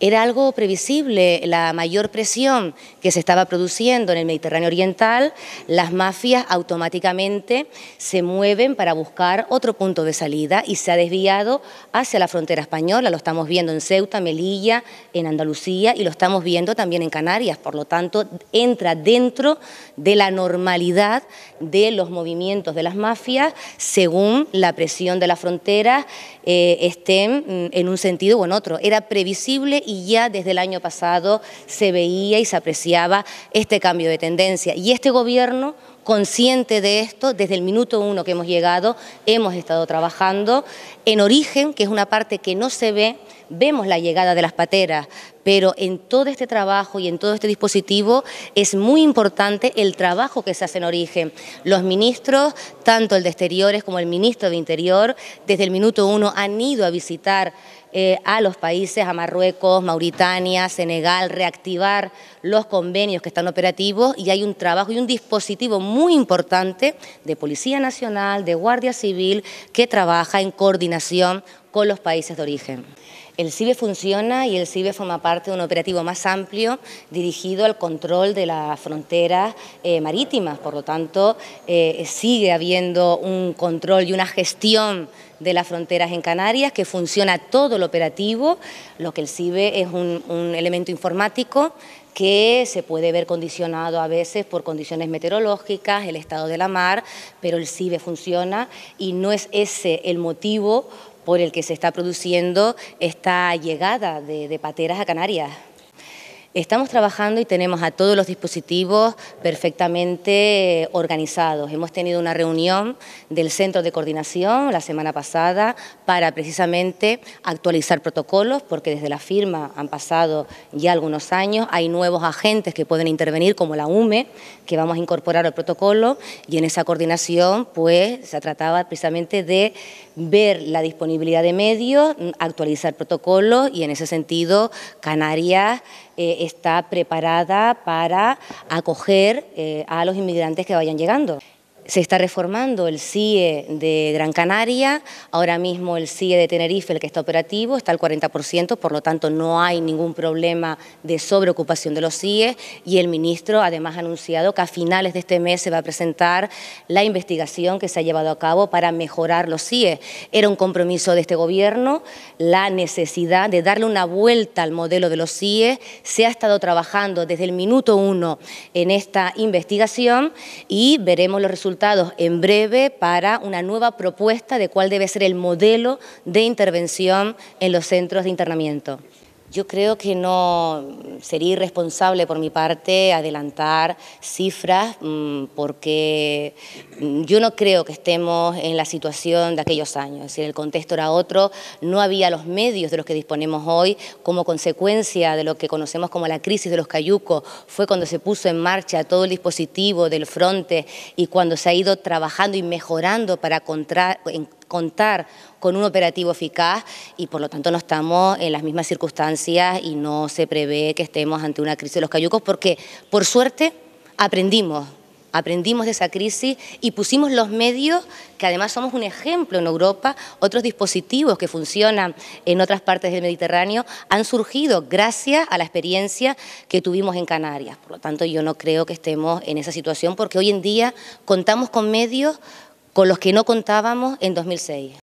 Era algo previsible la mayor presión que se estaba produciendo en el Mediterráneo Oriental, las mafias automáticamente se mueven para buscar otro punto de salida y se ha desviado hacia la frontera española, lo estamos viendo en Ceuta, Melilla, en Andalucía y lo estamos viendo también en Canarias, por lo tanto entra dentro de la normalidad de los movimientos de las mafias según la presión de las fronteras eh, estén mm, en un sentido o en otro. Era previsible y ya desde el año pasado se veía y se apreciaba este cambio de tendencia. Y este gobierno consciente de esto, desde el minuto uno que hemos llegado, hemos estado trabajando en origen, que es una parte que no se ve, vemos la llegada de las pateras, pero en todo este trabajo y en todo este dispositivo es muy importante el trabajo que se hace en origen. Los ministros, tanto el de Exteriores como el ministro de Interior, desde el minuto uno han ido a visitar eh, a los países, a Marruecos, Mauritania, Senegal, reactivar los convenios que están operativos y hay un trabajo y un dispositivo muy importante de Policía Nacional, de Guardia Civil, que trabaja en coordinación con los países de origen. El CIBE funciona y el CIBE forma parte de un operativo más amplio dirigido al control de las fronteras eh, marítimas, por lo tanto eh, sigue habiendo un control y una gestión de las fronteras en Canarias, que funciona todo el operativo, lo que el CIBE es un, un elemento informático que se puede ver condicionado a veces por condiciones meteorológicas, el estado de la mar, pero el CIBE funciona y no es ese el motivo por el que se está produciendo esta llegada de, de pateras a Canarias. Estamos trabajando y tenemos a todos los dispositivos perfectamente eh, organizados. Hemos tenido una reunión del Centro de Coordinación la semana pasada para precisamente actualizar protocolos, porque desde la firma han pasado ya algunos años, hay nuevos agentes que pueden intervenir, como la UME, que vamos a incorporar al protocolo, y en esa coordinación pues se trataba precisamente de ver la disponibilidad de medios, actualizar protocolos, y en ese sentido Canarias... Eh, está preparada para acoger eh, a los inmigrantes que vayan llegando se está reformando el CIE de Gran Canaria, ahora mismo el CIE de Tenerife, el que está operativo, está al 40%, por lo tanto no hay ningún problema de sobreocupación de los CIE y el ministro además ha anunciado que a finales de este mes se va a presentar la investigación que se ha llevado a cabo para mejorar los CIE. Era un compromiso de este gobierno la necesidad de darle una vuelta al modelo de los CIE, se ha estado trabajando desde el minuto uno en esta investigación y veremos los resultados en breve para una nueva propuesta de cuál debe ser el modelo de intervención en los centros de internamiento. Yo creo que no sería irresponsable por mi parte adelantar cifras mm, porque mm, yo no creo que estemos en la situación de aquellos años. Es el contexto era otro, no había los medios de los que disponemos hoy como consecuencia de lo que conocemos como la crisis de los cayucos. Fue cuando se puso en marcha todo el dispositivo del fronte y cuando se ha ido trabajando y mejorando para contra, contar con un operativo eficaz y por lo tanto no estamos en las mismas circunstancias y no se prevé que estemos ante una crisis de los cayucos porque por suerte aprendimos aprendimos de esa crisis y pusimos los medios, que además somos un ejemplo en Europa, otros dispositivos que funcionan en otras partes del Mediterráneo, han surgido gracias a la experiencia que tuvimos en Canarias. Por lo tanto, yo no creo que estemos en esa situación porque hoy en día contamos con medios con los que no contábamos en 2006.